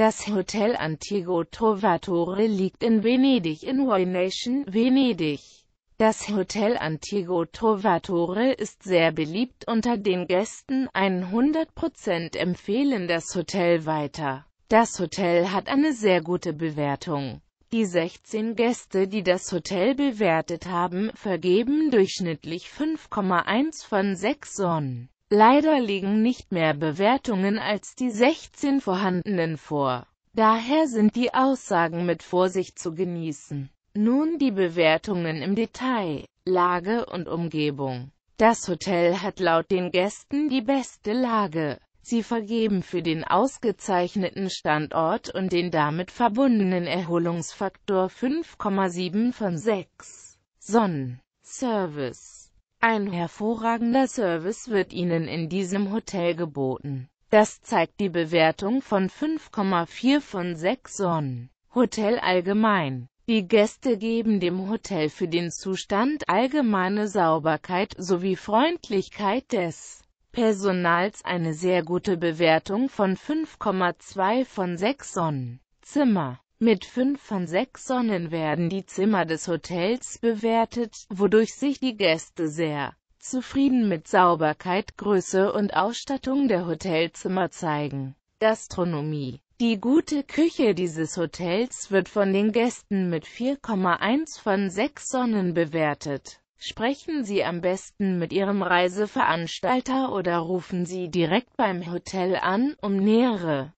Das Hotel Antigo Trovatore liegt in Venedig in Nation, Venedig. Das Hotel Antigo Trovatore ist sehr beliebt unter den Gästen, 100% empfehlen das Hotel weiter. Das Hotel hat eine sehr gute Bewertung. Die 16 Gäste, die das Hotel bewertet haben, vergeben durchschnittlich 5,1 von 6 Sonnen. Leider liegen nicht mehr Bewertungen als die 16 vorhandenen vor. Daher sind die Aussagen mit Vorsicht zu genießen. Nun die Bewertungen im Detail, Lage und Umgebung. Das Hotel hat laut den Gästen die beste Lage. Sie vergeben für den ausgezeichneten Standort und den damit verbundenen Erholungsfaktor 5,7 von 6. Sonnen. Service ein hervorragender Service wird Ihnen in diesem Hotel geboten. Das zeigt die Bewertung von 5,4 von 6 Sonnen. Hotel allgemein. Die Gäste geben dem Hotel für den Zustand allgemeine Sauberkeit sowie Freundlichkeit des Personals eine sehr gute Bewertung von 5,2 von 6 Sonnen. Zimmer mit 5 von 6 Sonnen werden die Zimmer des Hotels bewertet, wodurch sich die Gäste sehr zufrieden mit Sauberkeit, Größe und Ausstattung der Hotelzimmer zeigen. Gastronomie Die gute Küche dieses Hotels wird von den Gästen mit 4,1 von 6 Sonnen bewertet. Sprechen Sie am besten mit Ihrem Reiseveranstalter oder rufen Sie direkt beim Hotel an, um nähere